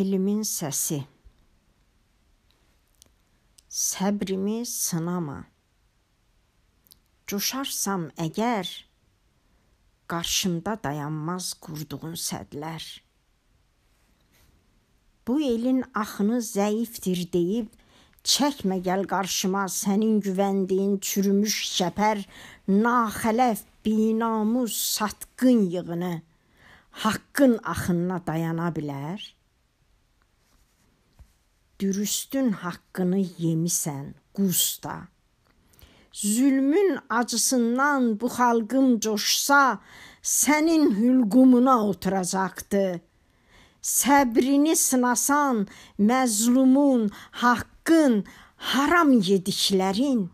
Elimin səsi. Səbrimi sınama. Coşarsam əgər qarşımda dayanmaz qurduğun sədlər. Bu elin axını zəifdir deyib çəkmə gəl qarşıma sənin güvəndiyin çürümüş şəpər naxələf binamus satqın yığını haqqın axınına dayana bilər?' dürüstün haqqını yemisən, qusta. Zülmün acısından bu xalqım coşsa, sənin hülqumuna oturacaqdı. Səbrini sınasan məzlumun, haqqın, haram yediklərin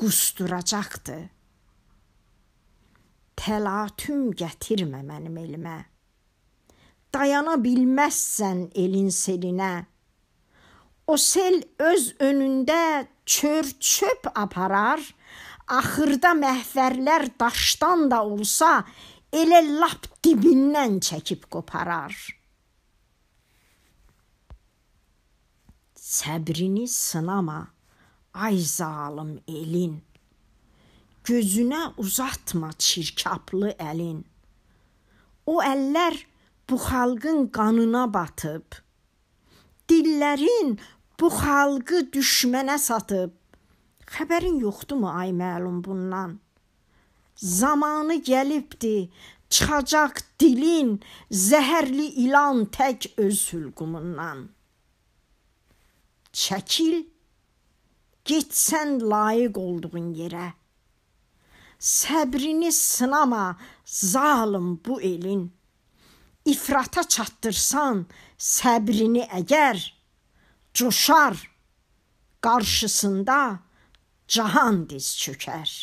qusturacaqdı. Təlatüm gətirmə mənim elimə. Dayana bilməzsən elin selinə. O sel öz önündə çör-çöp aparar, axırda məhvərlər daşdan da olsa elə lap dibindən çəkib qoparar. Səbrini sınama, ay zalım elin. Gözünə uzatma çirkaplı əlin. O əllər bu xalqın qanına batıb dillərin bu xalqı düşmənə satıb. Xəbərin yoxdumu ay məlum bundan? Zamanı gəlibdi, çıxacaq dilin zəhərli ilan tək öz hülqumundan. Çəkil, getsən layiq olduğun yerə. Səbrini sınama, zalım bu elin ifrata çatdırsan səbrini əgər coşar qarşısında cahan diz çökər.